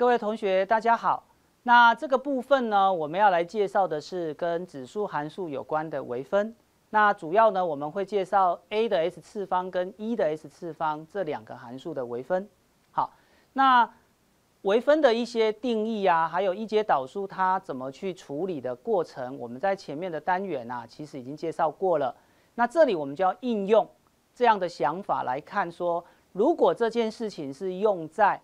各位同学，大家好。那这个部分呢，我们要来介绍的是跟指数函数有关的微分。那主要呢，我们会介绍 a 的 x 次方跟一的 x 次方这两个函数的微分。好，那微分的一些定义啊，还有一阶导数它怎么去处理的过程，我们在前面的单元啊，其实已经介绍过了。那这里我们就要应用这样的想法来看，说如果这件事情是用在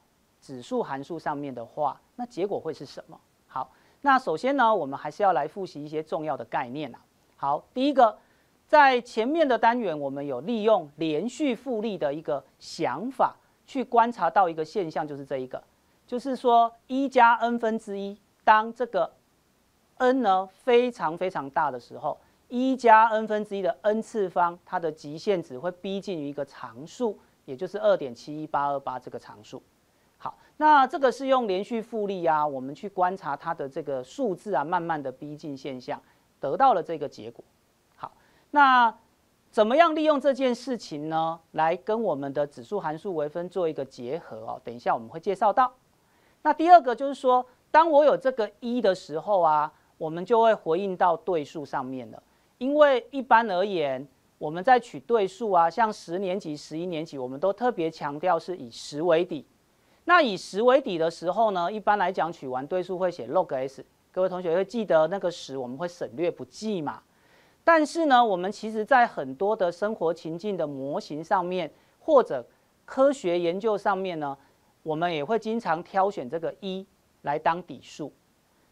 指数函数上面的话，那结果会是什么？好，那首先呢，我们还是要来复习一些重要的概念啊。好，第一个，在前面的单元，我们有利用连续复利的一个想法，去观察到一个现象，就是这一个，就是说，一加 n 分之一，当这个 n 呢非常非常大的时候，一加 n 分之一的 n 次方，它的极限值会逼近于一个常数，也就是二点七一八二八这个常数。好，那这个是用连续复利啊，我们去观察它的这个数字啊，慢慢的逼近现象，得到了这个结果。好，那怎么样利用这件事情呢？来跟我们的指数函数微分做一个结合哦。等一下我们会介绍到。那第二个就是说，当我有这个一的时候啊，我们就会回应到对数上面了。因为一般而言，我们在取对数啊，像十年级、十一年级，我们都特别强调是以十为底。那以十为底的时候呢，一般来讲取完对数会写 log s。各位同学会记得那个十我们会省略不计嘛。但是呢，我们其实在很多的生活情境的模型上面，或者科学研究上面呢，我们也会经常挑选这个一来当底数。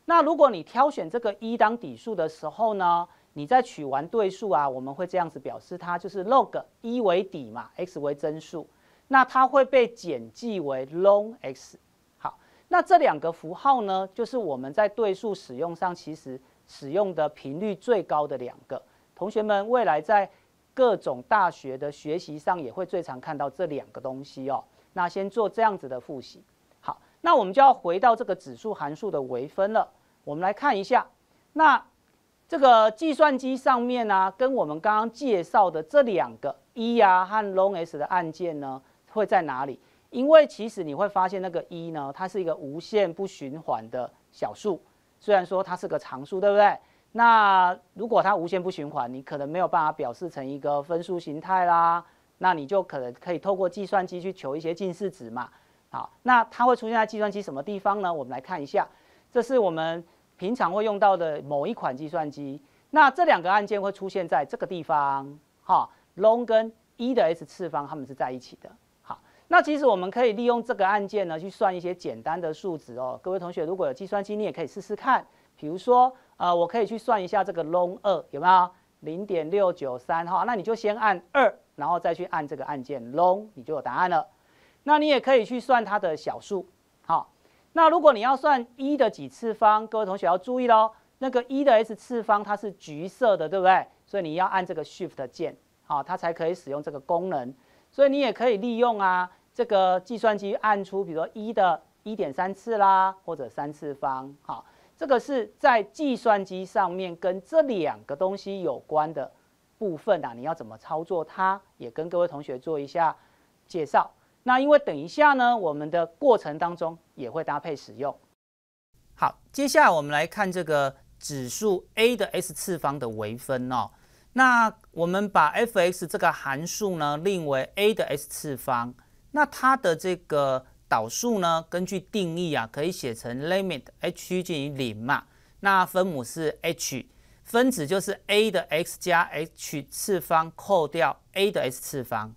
那如果你挑选这个一当底数的时候呢，你在取完对数啊，我们会这样子表示它就是 log 一为底嘛，x 为真数。那它会被简记为 log n x，好，那这两个符号呢，就是我们在对数使用上其实使用的频率最高的两个。同学们未来在各种大学的学习上也会最常看到这两个东西哦。那先做这样子的复习，好，那我们就要回到这个指数函数的微分了。我们来看一下，那这个计算机上面呢，跟我们刚刚介绍的这两个 e 啊和 log n s 的按键呢？会在哪里？因为其实你会发现那个一呢，它是一个无限不循环的小数，虽然说它是个常数，对不对？那如果它无限不循环，你可能没有办法表示成一个分数形态啦。那你就可能可以透过计算机去求一些近似值嘛。好，那它会出现在计算机什么地方呢？我们来看一下，这是我们平常会用到的某一款计算机。那这两个按键会出现在这个地方，哈，log 跟一的 s 次方，它们是在一起的。那其实我们可以利用这个按键呢，去算一些简单的数值哦。各位同学如果有计算机，你也可以试试看。比如说，呃，我可以去算一下这个 l o n 二有没有零点六九三哈。那你就先按二，然后再去按这个按键 l o n 你就有答案了。那你也可以去算它的小数。好，那如果你要算一的几次方，各位同学要注意喽。那个一的 x 次方它是橘色的，对不对？所以你要按这个 shift 键，好，它才可以使用这个功能。所以你也可以利用啊，这个计算机按出，比如说一的一点三次啦，或者三次方，好，这个是在计算机上面跟这两个东西有关的部分啊，你要怎么操作它，也跟各位同学做一下介绍。那因为等一下呢，我们的过程当中也会搭配使用。好，接下来我们来看这个指数 a 的 x 次方的微分哦。那我们把 f(x) 这个函数呢，令为 a 的 x 次方，那它的这个导数呢，根据定义啊，可以写成 limit h 趋近于零嘛，那分母是 h，分子就是 a 的 x 加 h 次方扣掉 a 的 x 次方，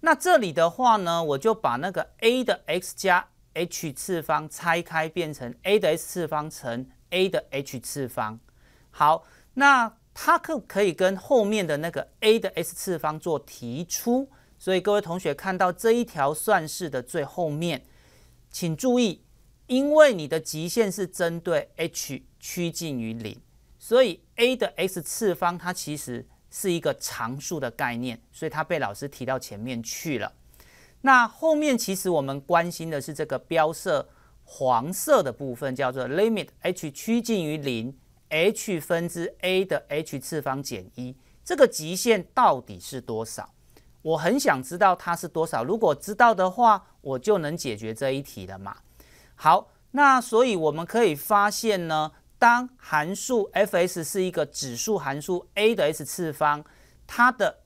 那这里的话呢，我就把那个 a 的 x 加 h 次方拆开变成 a 的 x 次方乘 a 的 h 次方，好，那。它可可以跟后面的那个 a 的 x 次方做提出，所以各位同学看到这一条算式的最后面，请注意，因为你的极限是针对 h 趋近于零，所以 a 的 x 次方它其实是一个常数的概念，所以它被老师提到前面去了。那后面其实我们关心的是这个标色黄色的部分，叫做 limit h 趋近于零。h 分之 a 的 h 次方减一，这个极限到底是多少？我很想知道它是多少。如果知道的话，我就能解决这一题了嘛。好，那所以我们可以发现呢，当函数 f(x) 是一个指数函数 a 的 x 次方，它的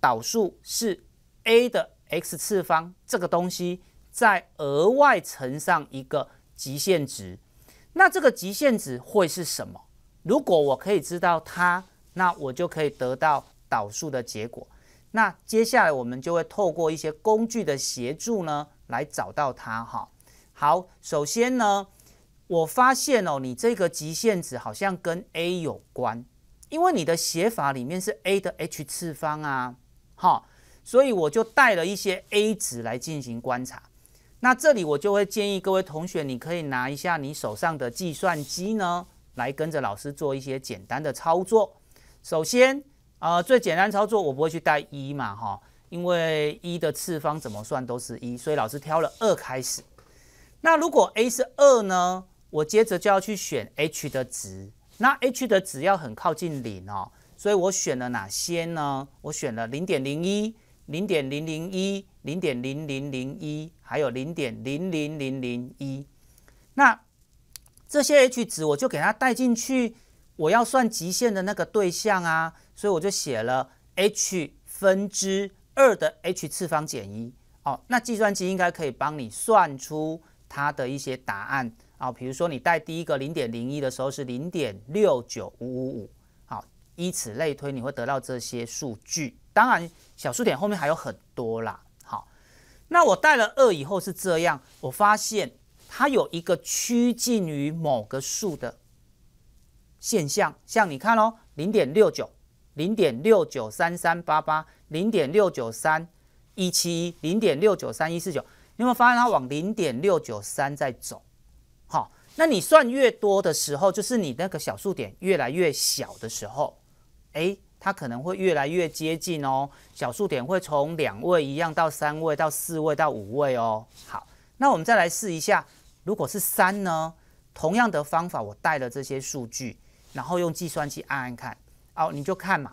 导数是 a 的 x 次方这个东西，再额外乘上一个极限值。那这个极限值会是什么？如果我可以知道它，那我就可以得到导数的结果。那接下来我们就会透过一些工具的协助呢，来找到它。哈，好，首先呢，我发现哦，你这个极限值好像跟 a 有关，因为你的写法里面是 a 的 h 次方啊，哈，所以我就带了一些 a 值来进行观察。那这里我就会建议各位同学，你可以拿一下你手上的计算机呢，来跟着老师做一些简单的操作。首先，啊，最简单操作我不会去带一嘛，哈，因为一的次方怎么算都是一，所以老师挑了二开始。那如果 a 是二呢，我接着就要去选 h 的值。那 h 的值要很靠近零哦，所以我选了哪些呢？我选了零点零一。零点零零一，零点零零零一，还有零点零零零零一。那这些 h 值，我就给它带进去，我要算极限的那个对象啊，所以我就写了 h 分之二的 h 次方减一。哦，那计算机应该可以帮你算出它的一些答案啊。比如说你带第一个零点零一的时候是零点六九五五五，好，依此类推，你会得到这些数据。当然，小数点后面还有很多啦。好，那我带了二以后是这样，我发现它有一个趋近于某个数的现象。像你看哦，零点六九，零点六九三三八八，零点六九三一七一，零点六九三一四九，你有没发现它往零点六九三在走？好，那你算越多的时候，就是你那个小数点越来越小的时候，哎。它可能会越来越接近哦，小数点会从两位一样到三位到四位到五位哦。好，那我们再来试一下，如果是三呢？同样的方法，我带了这些数据，然后用计算器按按看。哦，你就看嘛，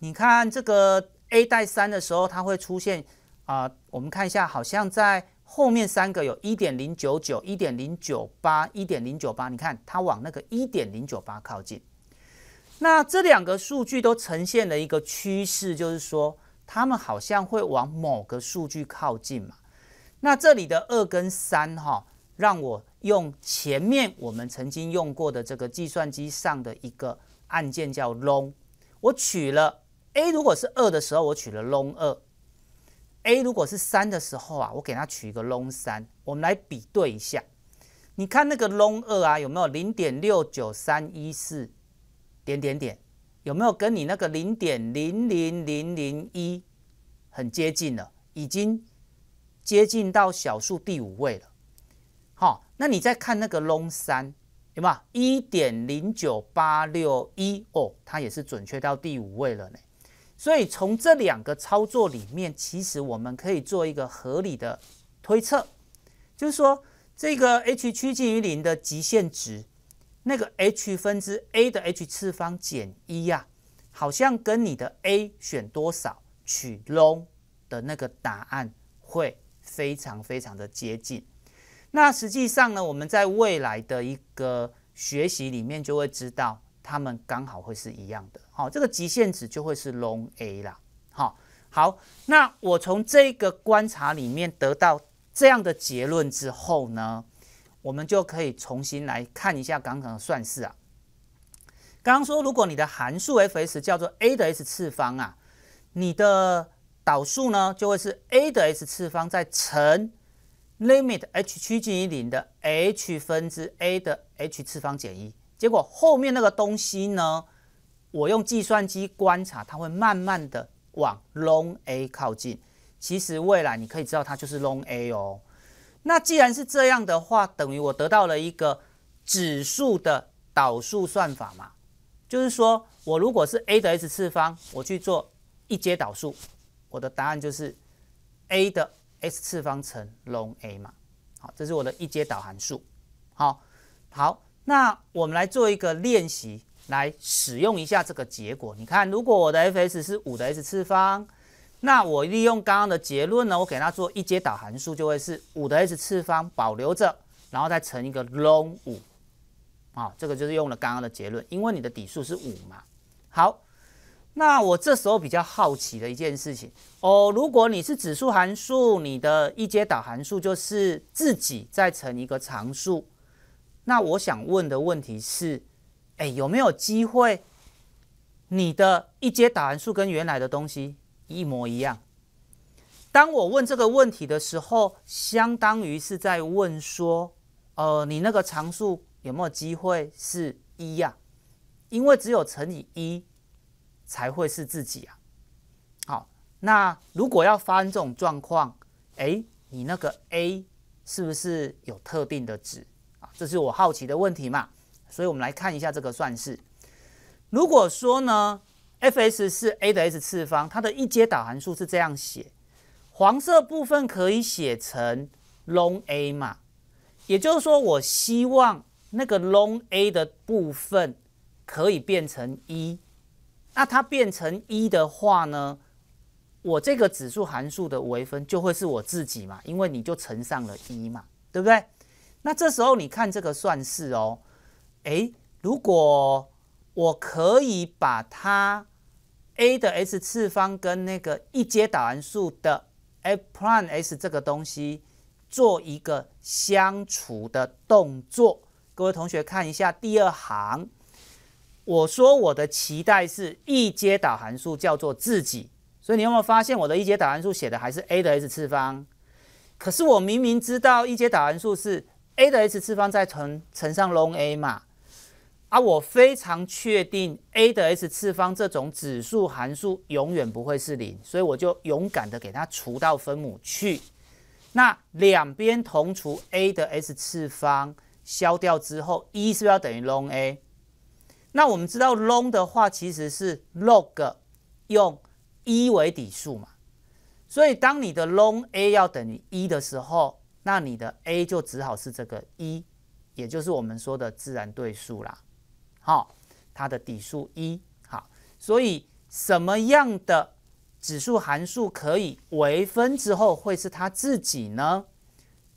你看这个 a 带三的时候，它会出现啊，我们看一下，好像在后面三个有一点零九九、一点零九八、一点零九八，你看它往那个一点零九八靠近。那这两个数据都呈现了一个趋势，就是说他们好像会往某个数据靠近嘛。那这里的二跟三哈，让我用前面我们曾经用过的这个计算机上的一个按键叫 long。我取了 a 如果是二的时候，我取了 long 二。a 如果是三的时候啊，我给它取一个 long 三。我们来比对一下，你看那个 long 二啊，有没有零点六九三一四？点点点，有没有跟你那个零点零零零零一很接近了？已经接近到小数第五位了。好，那你再看那个 long 三，有吗？一点零九八六一哦，它也是准确到第五位了呢。所以从这两个操作里面，其实我们可以做一个合理的推测，就是说这个 h 趋近于零的极限值。那个 h 分之 a 的 h 次方减一啊，好像跟你的 a 选多少取 long 的那个答案会非常非常的接近。那实际上呢，我们在未来的一个学习里面就会知道，它们刚好会是一样的。好，这个极限值就会是 long a 啦。好，好，那我从这个观察里面得到这样的结论之后呢？我们就可以重新来看一下刚刚的算式啊。刚刚说，如果你的函数 f(x) 叫做 a 的 s 次方啊，你的导数呢就会是 a 的 s 次方再乘 limit h 趋近于零的 h 分之 a 的 h 次方减一。结果后面那个东西呢，我用计算机观察，它会慢慢的往 long a 靠近。其实未来你可以知道，它就是 long a 哦。那既然是这样的话，等于我得到了一个指数的导数算法嘛？就是说我如果是 a 的 x 次方，我去做一阶导数，我的答案就是 a 的 x 次方乘 ln a 嘛？好，这是我的一阶导函数。好好，那我们来做一个练习，来使用一下这个结果。你看，如果我的 f(x) 是五的 x 次方。那我利用刚刚的结论呢，我给它做一阶导函数就会是五的 x 次方保留着，然后再乘一个 ln 五，啊，这个就是用了刚刚的结论，因为你的底数是五嘛。好，那我这时候比较好奇的一件事情哦，如果你是指数函数，你的一阶导函数就是自己再乘一个常数，那我想问的问题是，哎，有没有机会，你的一阶导函数跟原来的东西？一模一样。当我问这个问题的时候，相当于是在问说，呃，你那个常数有没有机会是一呀？因为只有乘以一才会是自己啊。好，那如果要发生这种状况，哎，你那个 a 是不是有特定的值啊？这是我好奇的问题嘛。所以，我们来看一下这个算式。如果说呢？f s 是 a 的 s 次方，它的一阶导函数是这样写，黄色部分可以写成 ln o g a 嘛？也就是说，我希望那个 ln o g a 的部分可以变成一，那它变成一的话呢，我这个指数函数的微分就会是我自己嘛，因为你就乘上了一嘛，对不对？那这时候你看这个算式哦，诶，如果我可以把它 a 的 s 次方跟那个一阶导函数的 a prime s 这个东西做一个相除的动作。各位同学看一下第二行，我说我的期待是一阶导函数叫做自己，所以你有没有发现我的一阶导函数写的还是 a 的 s 次方？可是我明明知道一阶导函数是 a 的 s 次方再乘乘上 long a 嘛。啊，我非常确定 a 的 s 次方这种指数函数永远不会是零，所以我就勇敢的给它除到分母去。那两边同除 a 的 s 次方，消掉之后，一是不是要等于 log n a？那我们知道 log n 的话其实是 log 用一为底数嘛，所以当你的 log n a 要等于一的时候，那你的 a 就只好是这个一，也就是我们说的自然对数啦。好，它的底数一，好，所以什么样的指数函数可以微分之后会是它自己呢？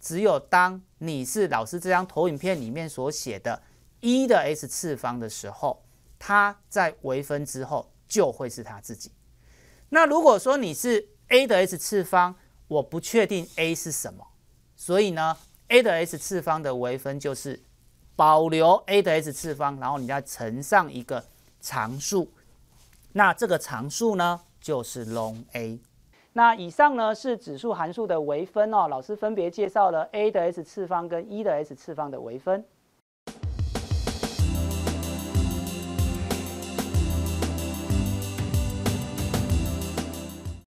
只有当你是老师这张投影片里面所写的一的 x 次方的时候，它在微分之后就会是它自己。那如果说你是 a 的 x 次方，我不确定 a 是什么，所以呢，a 的 x 次方的微分就是。保留 a 的 x 次方，然后你再乘上一个常数，那这个常数呢就是 ln a。那以上呢是指数函数的微分哦，老师分别介绍了 a 的 x 次方跟 e 的 x 次方的微分。